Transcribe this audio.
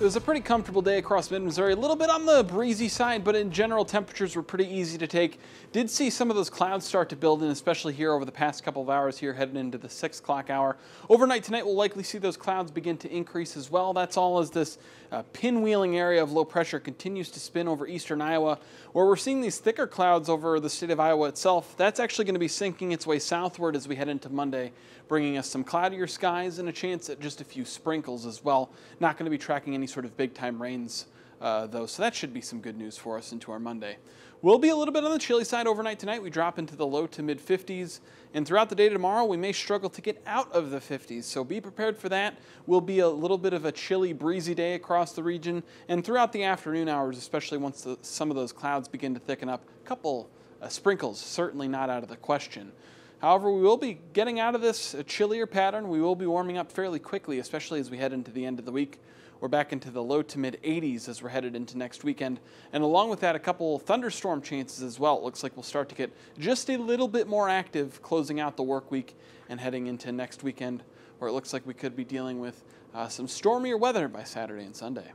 It was a pretty comfortable day across mid-Missouri, a little bit on the breezy side, but in general temperatures were pretty easy to take. Did see some of those clouds start to build in, especially here over the past couple of hours here heading into the 6 o'clock hour. Overnight tonight we'll likely see those clouds begin to increase as well. That's all as this uh, pinwheeling area of low pressure continues to spin over eastern Iowa, where we're seeing these thicker clouds over the state of Iowa itself. That's actually going to be sinking its way southward as we head into Monday, bringing us some cloudier skies and a chance at just a few sprinkles as well. Not going to be tracking any sort of big time rains uh, though, so that should be some good news for us into our Monday. We'll be a little bit on the chilly side overnight tonight. We drop into the low to mid 50s, and throughout the day tomorrow, we may struggle to get out of the 50s, so be prepared for that. Will be a little bit of a chilly, breezy day across the region, and throughout the afternoon hours, especially once the, some of those clouds begin to thicken up, a couple uh, sprinkles certainly not out of the question. However, we will be getting out of this chillier pattern. We will be warming up fairly quickly, especially as we head into the end of the week. We're back into the low to mid 80s as we're headed into next weekend. And along with that, a couple thunderstorm chances as well. It looks like we'll start to get just a little bit more active closing out the work week and heading into next weekend, where it looks like we could be dealing with uh, some stormier weather by Saturday and Sunday.